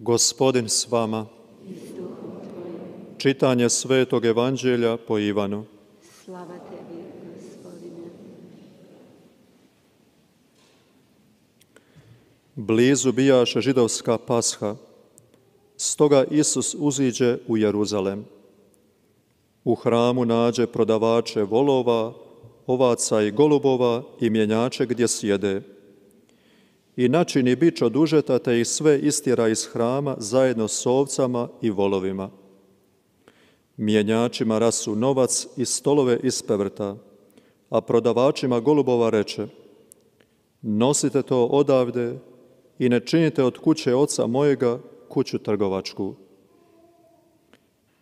Gospodin s vama. Čitanje Svetog Evanđelja po Ivanu. Slava tebi, Gospodine. Blizu bijaše židovska pasha, stoga Isus uziđe u Jeruzalem u hramu nađe prodavače volova, ovaca i golubova i mjenjače gdje sjede. I načini bić od užeta te ih sve istira iz hrama zajedno s ovcama i volovima. Mjenjačima rasu novac i stolove ispevrta, a prodavačima golubova reče Nosite to odavde i ne činite od kuće oca mojega kuću trgovačku.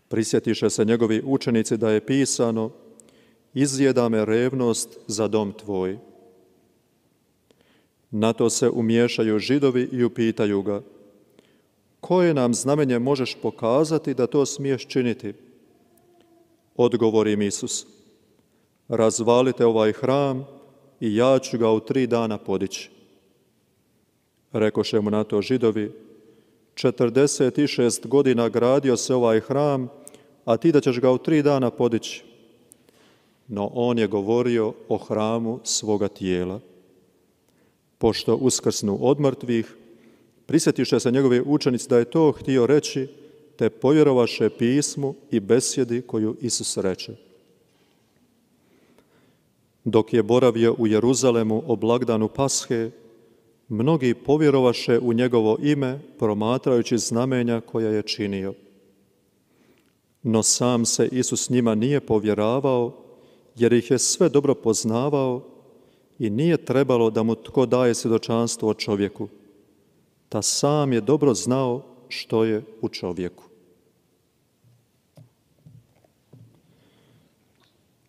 Prisjetiše se njegovi učenici da je pisano, izjeda me revnost za dom tvoj. Na to se umiješaju židovi i upitaju ga, koje nam znamenje možeš pokazati da to smiješ činiti? Odgovori im Isus, razvalite ovaj hram i ja ću ga u tri dana podići. Rekoše mu na to židovi, 46 godina gradio se ovaj hram, a ti da ćeš ga u tri dana podići. No on je govorio o hramu svoga tijela. Pošto uskrsnu od mrtvih, prisjetiše se njegovi učenici da je to htio reći, te povjerovaše pismu i besjedi koju Isus reče. Dok je boravio u Jeruzalemu o blagdanu Pashe, mnogi povjerovaše u njegovo ime, promatrajući znamenja koja je činio. No sam se Isus njima nije povjeravao, jer ih je sve dobro poznavao i nije trebalo da mu tko daje svjedočanstvo o čovjeku. Ta sam je dobro znao što je u čovjeku.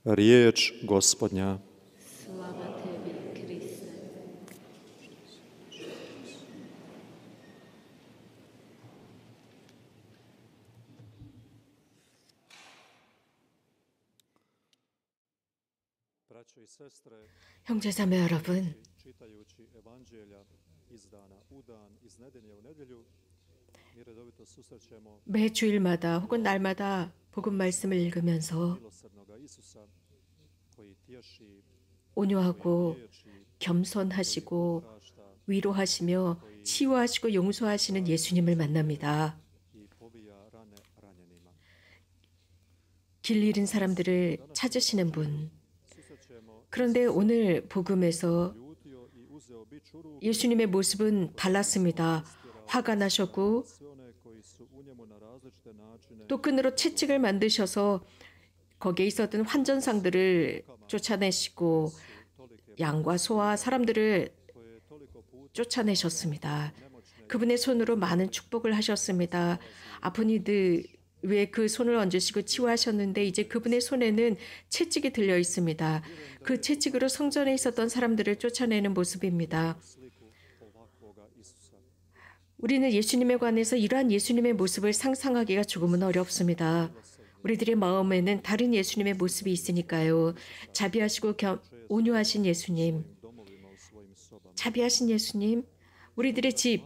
Riječ gospodnja. 형제 자매 여러분, 매 주일마다 혹은 날마다 복음 말씀을 읽으면서 온유하고 겸손하시고 위로하시며 치유하시고 용서하시는 예수님을 만납니다. 길 잃은 사람들을 찾으시는 분, 그런데 오늘 복음에서 예수님의 모습은 달랐습니다. 화가 나셨고 또 끈으로 채찍을 만드셔서 거기에 있었던 환전상들을 쫓아내시고 양과 소와 사람들을 쫓아내셨습니다. 그분의 손으로 많은 축복을 하셨습니다. 아픈 이들 위에 그 손을 얹으시고 치유하셨는데 이제 그분의 손에는 채찍이 들려 있습니다. 그 채찍으로 성전에 있었던 사람들을 쫓아내는 모습입니다. 우리는 예수님에 관해서 이러한 예수님의 모습을 상상하기가 조금은 어렵습니다. 우리들의 마음에는 다른 예수님의 모습이 있으니까요. 자비하시고 겸, 온유하신 예수님, 자비하신 예수님, 우리들의 집,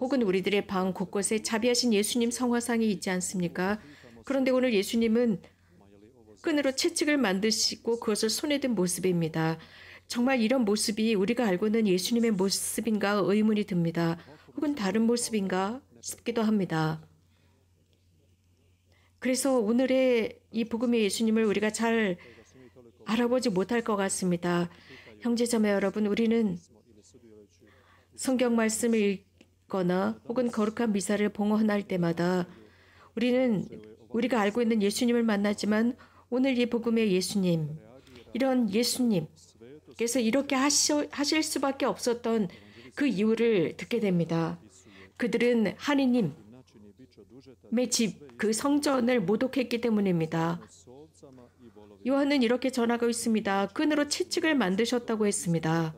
혹은 우리들의 방 곳곳에 자비하신 예수님 성화상이 있지 않습니까? 그런데 오늘 예수님은 끈으로 채찍을 만드시고 그것을 손에 든 모습입니다. 정말 이런 모습이 우리가 알고 는 예수님의 모습인가 의문이 듭니다. 혹은 다른 모습인가 싶기도 합니다. 그래서 오늘의 이 복음의 예수님을 우리가 잘 알아보지 못할 것 같습니다. 형제자매 여러분, 우리는 성경 말씀을 거나 혹은 거룩한 미사를 봉헌할 때마다 우리는 우리가 알고 있는 예수님을 만나지만 오늘 이 복음의 예수님, 이런 예수님께서 이렇게 하실 수밖에 없었던 그 이유를 듣게 됩니다. 그들은 하느님의 집, 그 성전을 모독했기 때문입니다. 요한은 이렇게 전하고 있습니다. 끈으로 채찍을 만드셨다고 했습니다.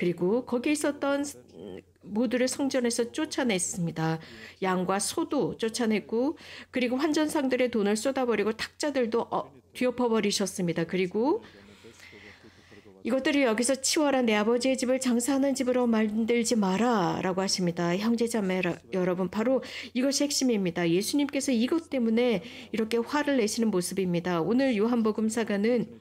그리고 거기에 있었던 음, 모두를 성전에서 쫓아냈습니다. 양과 소도 쫓아냈고 그리고 환전상들의 돈을 쏟아버리고 탁자들도 어, 뒤엎어버리셨습니다. 그리고 이것들을 여기서 치워라 내 아버지의 집을 장사하는 집으로 만들지 마라 라고 하십니다. 형제자매 여러분 바로 이것이 핵심입니다. 예수님께서 이것 때문에 이렇게 화를 내시는 모습입니다. 오늘 요한복음 사가는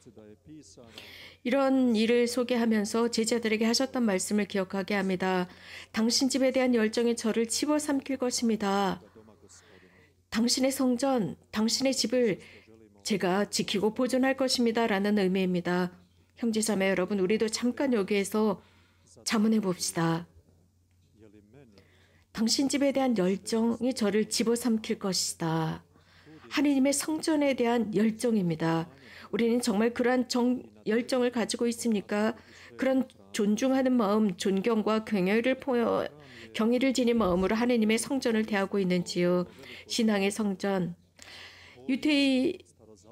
이런 일을 소개하면서 제자들에게 하셨던 말씀을 기억하게 합니다. 당신 집에 대한 열정이 저를 집어 삼킬 것입니다. 당신의 성전, 당신의 집을 제가 지키고 보존할 것입니다. 라는 의미입니다. 형제자매 여러분, 우리도 잠깐 여기에서 자문해 봅시다. 당신 집에 대한 열정이 저를 집어삼킬 것이다. 하느님의 성전에 대한 열정입니다. 우리는 정말 그러한 정, 열정을 가지고 있습니까? 그런 존중하는 마음, 존경과 경의를 포여 경의를 지닌 마음으로 하느님의 성전을 대하고 있는지요. 신앙의 성전. 유태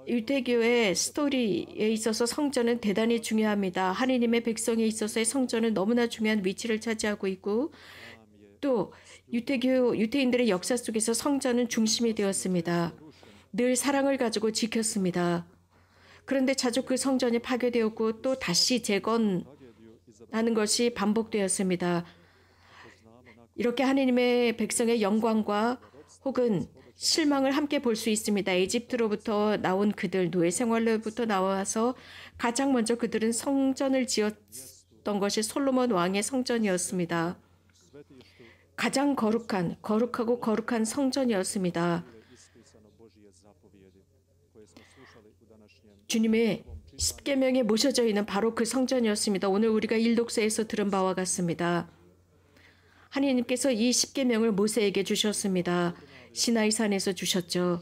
유태교의 스토리에 있어서 성전은 대단히 중요합니다. 하느님의 백성에 있어서의 성전은 너무나 중요한 위치를 차지하고 있고 또 유태교 유태인들의 역사 속에서 성전은 중심이 되었습니다. 늘 사랑을 가지고 지켰습니다. 그런데 자주 그 성전이 파괴되었고 또 다시 재건하는 것이 반복되었습니다. 이렇게 하나님의 백성의 영광과 혹은 실망을 함께 볼 수 있습니다. 이집트로부터 나온 그들 노예 생활로부터 나와서 가장 먼저 그들은 성전을 지었던 것이 솔로몬 왕의 성전이었습니다. 가장 거룩한 거룩하고 거룩한 성전이었습니다. 주님의 십계명에 모셔져 있는 바로 그 성전이었습니다. 오늘 우리가 일독서에서 들은 바와 같습니다. 하나님께서 이 십계명을 모세에게 주셨습니다. 시나이 산에서 주셨죠.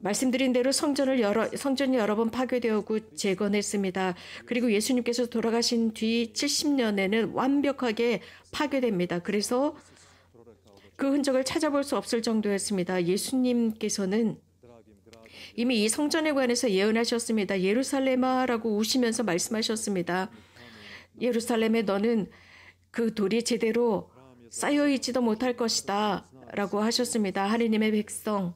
말씀드린 대로 성전을 여러 성전이 여러 번 파괴되었고 재건했습니다. 그리고 예수님께서 돌아가신 뒤 70년에는 완벽하게 파괴됩니다. 그래서 그 흔적을 찾아볼 수 없을 정도였습니다. 예수님께서는 이미 이 성전에 관해서 예언하셨습니다. 예루살렘아라고 우시면서 말씀하셨습니다. 예루살렘에 너는 그 돌이 제대로 쌓여 있지도 못할 것이다. 라고 하셨습니다. 하느님의 백성에게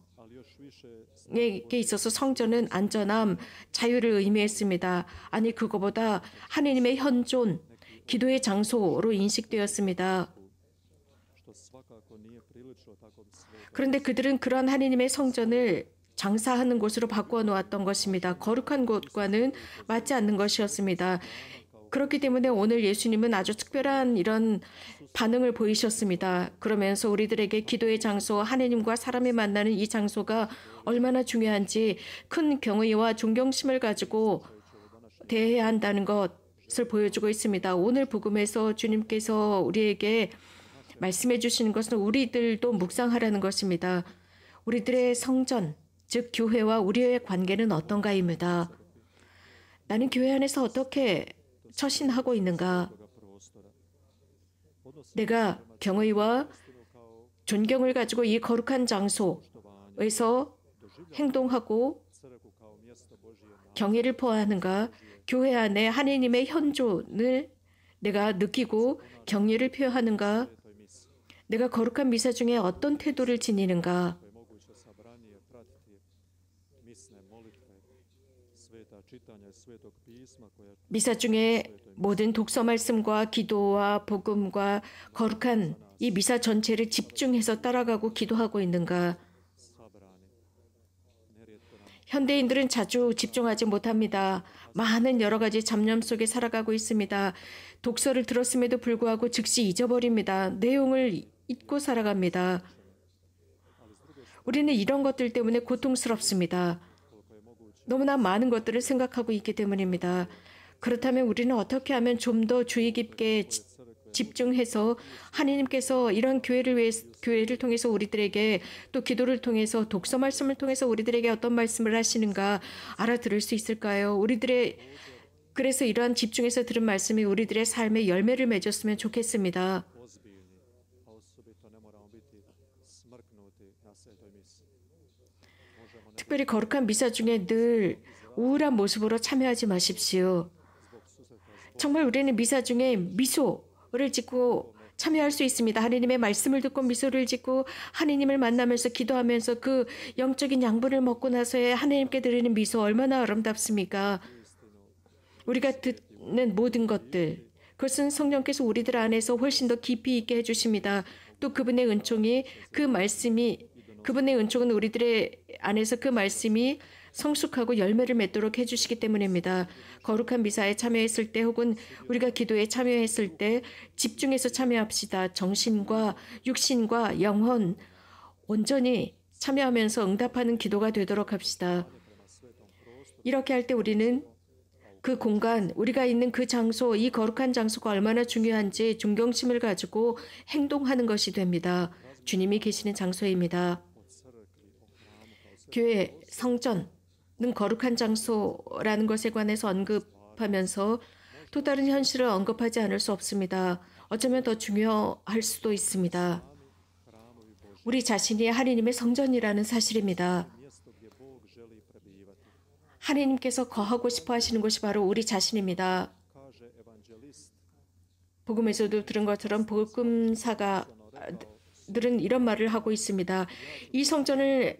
있어서 성전은 안전함, 자유를 의미했습니다. 아니, 그거보다 하느님의 현존, 기도의 장소로 인식되었습니다. 그런데 그들은 그런 하느님의 성전을 장사하는 곳으로 바꾸어 놓았던 것입니다. 거룩한 곳과는 맞지 않는 것이었습니다. 그렇기 때문에 오늘 예수님은 아주 특별한 이런 반응을 보이셨습니다. 그러면서 우리들에게 기도의 장소, 하느님과 사람이 만나는 이 장소가 얼마나 중요한지 큰 경의와 존경심을 가지고 대해야 한다는 것을 보여주고 있습니다. 오늘 복음에서 주님께서 우리에게 말씀해 주시는 것은 우리들도 묵상하라는 것입니다. 우리들의 성전, 즉 교회와 우리의 관계는 어떤가입니다. 나는 교회 안에서 어떻게 처신하고 있는가? 내가 경의와 존경을 가지고 이 거룩한 장소에서 행동하고 경의를 포하는가? 교회 안에 하느님의 현존을 내가 느끼고 경의를 표하는가? 내가 거룩한 미사 중에 어떤 태도를 지니는가? 미사 중에 모든 독서 말씀과 기도와 복음과 거룩한 이 미사 전체를 집중해서 따라가고 기도하고 있는가? 현대인들은 자주 집중하지 못합니다. 많은 여러 가지 잡념 속에 살아가고 있습니다. 독서를 들었음에도 불구하고 즉시 잊어버립니다. 내용을 잊고 살아갑니다. 우리는 이런 것들 때문에 고통스럽습니다. 너무나 많은 것들을 생각하고 있기 때문입니다. 그렇다면 우리는 어떻게 하면 좀 더 주의 깊게 지, 집중해서 하나님께서 이런 교회를 위해 교회를 통해서 우리들에게 또 기도를 통해서 독서 말씀을 통해서 우리들에게 어떤 말씀을 하시는가 알아들을 수 있을까요? 우리들의 그래서 이러한 집중해서 들은 말씀이 우리들의 삶에 열매를 맺었으면 좋겠습니다. 특별히 거룩한 미사 중에 늘 우울한 모습으로 참여하지 마십시오. 정말 우리는 미사 중에 미소를 짓고 참여할 수 있습니다. 하느님의 말씀을 듣고 미소를 짓고 하느님을 만나면서 기도하면서 그 영적인 양분을 먹고 나서의 하느님께 드리는 미소 얼마나 아름답습니까? 우리가 듣는 모든 것들 그것은 성령께서 우리들 안에서 훨씬 더 깊이 있게 해주십니다. 또 그분의 은총이 그 말씀이 그분의 은총은 우리들의 안에서 그 말씀이 성숙하고 열매를 맺도록 해주시기 때문입니다. 거룩한 미사에 참여했을 때 혹은 우리가 기도에 참여했을 때 집중해서 참여합시다. 정신과 육신과 영혼 온전히 참여하면서 응답하는 기도가 되도록 합시다. 이렇게 할 때 우리는 그 공간, 우리가 있는 그 장소, 이 거룩한 장소가 얼마나 중요한지 존경심을 가지고 행동하는 것이 됩니다. 주님이 계시는 장소입니다. 그 교회 성전은 거룩한 장소라는 것에 관해서 언급하면서 또 다른 현실을 언급하지 않을 수 없습니다. 어쩌면 더 중요할 수도 있습니다. 우리 자신이 하느님의 성전이라는 사실입니다. 하느님께서 거하고 싶어 하시는 것이 바로 우리 자신입니다. 복음에서도 들은 것처럼 복음사가들은 이런 말을 하고 있습니다. 이 성전을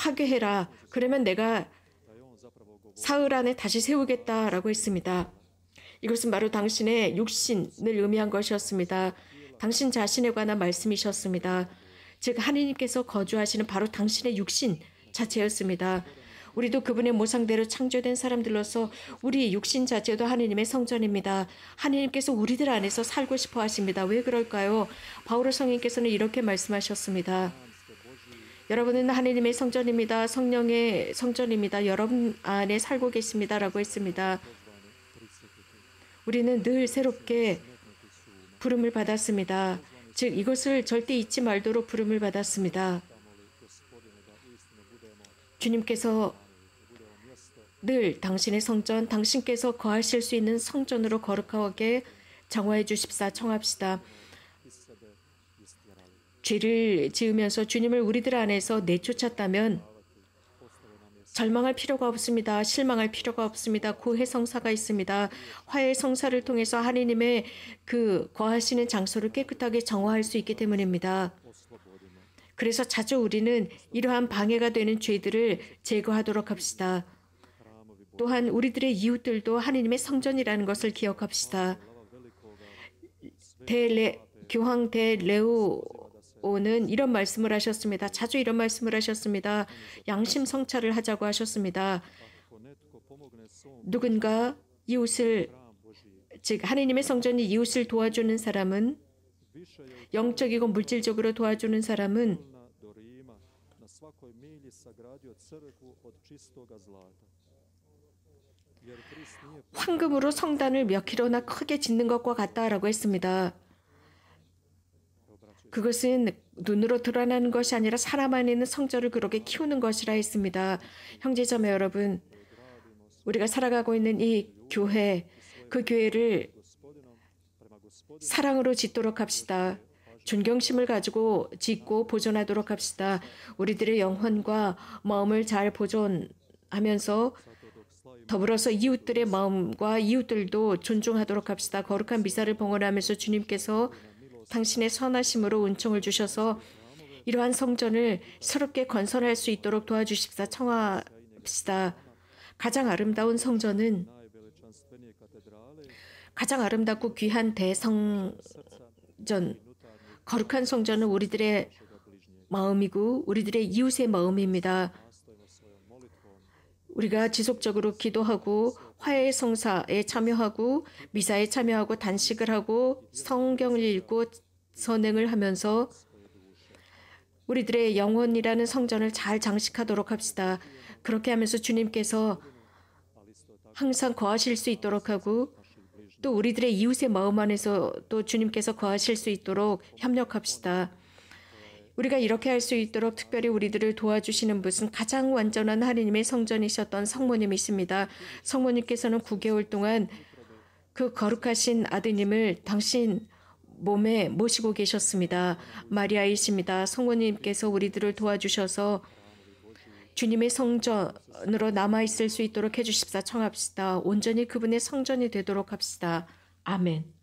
파괴해라. 그러면 내가 사흘 안에 다시 세우겠다라고 했습니다. 이것은 바로 당신의 육신을 의미한 것이었습니다. 당신 자신에 관한 말씀이셨습니다. 즉 하느님께서 거주하시는 바로 당신의 육신 자체였습니다. 우리도 그분의 모상대로 창조된 사람들로서 우리 육신 자체도 하느님의 성전입니다. 하느님께서 우리들 안에서 살고 싶어 하십니다. 왜 그럴까요? 바오 성인께서는 이렇게 말씀하셨습니다. 여러분은 하느님의 성전입니다. 성령의 성전입니다. 여러분 안에 살고 계십니다라고 했습니다. 우리는 늘 새롭게 부름을 받았습니다. 즉 이것을 절대 잊지 말도록 부름을 받았습니다. 주님께서 늘 당신의 성전, 당신께서 거하실 수 있는 성전으로 거룩하게 정화해 주십사 청합시다. 죄를 지으면서 주님을 우리들 안에서 내쫓았다면 절망할 필요가 없습니다. 실망할 필요가 없습니다. 구해 성사가 있습니다. 화해 성사를 통해서 하느님의그 거하시는 장소를 깨끗하게 정화할 수 있기 때문입니다. 그래서 자주 우리는 이러한 방해가 되는 죄들을 제거하도록 합시다. 또한 우리들의 이웃들도 하느님의 성전이라는 것을 기억합시다. 대레 교황 대레오 오는 이런 말씀을 하셨습니다. 자주 이런 말씀을 하셨습니다. 양심 성찰을 하자고 하셨습니다. 누군가 이웃을 즉 하느님의 성전이 이웃을 도와주는 사람은 영적이고 물질적으로 도와주는 사람은 황금으로 성단을 몇 킬로나 크게 짓는 것과 같다라고 했습니다. 그것은 눈으로 드러나는 것이 아니라 사람 안에 있는 성절을 그렇게 키우는 것이라 했습니다. 형제자매 여러분, 우리가 살아가고 있는 이 교회, 그 교회를 사랑으로 짓도록 합시다. 존경심을 가지고 짓고 보존하도록 합시다. 우리들의 영혼과 마음을 잘 보존하면서 더불어서 이웃들의 마음과 이웃들도 존중하도록 합시다. 거룩한 미사를 봉헌하면서 주님께서 당신의 선하심으로 은총을 주셔서 이러한 성전을 새롭게 건설할 수 있도록 도와주십사 청합시다. 가장 아름다운 성전은 가장 아름답고 귀한 대성전, 거룩한 성전은 우리들의 마음이고 우리들의 이웃의 마음입니다. 우리가 지속적으로 기도하고 화해 성사에 참여하고 미사에 참여하고 단식을 하고 성경을 읽고 선행을 하면서 우리들의 영혼이라는 성전을 잘 장식하도록 합시다. 그렇게 하면서 주님께서 항상 거하실 수 있도록 하고 또 우리들의 이웃의 마음 안에서 또 주님께서 거하실 수 있도록 협력합시다. 우리가 이렇게 할 수 있도록 특별히 우리들을 도와주시는 분은 가장 완전한 하느님의 성전이셨던 성모님이십니다. 성모님께서는 9개월 동안 그 거룩하신 아드님을 당신 몸에 모시고 계셨습니다. 마리아이십니다. 성모님께서 우리들을 도와주셔서 주님의 성전으로 남아있을 수 있도록 해주십사 청합시다. 온전히 그분의 성전이 되도록 합시다. 아멘.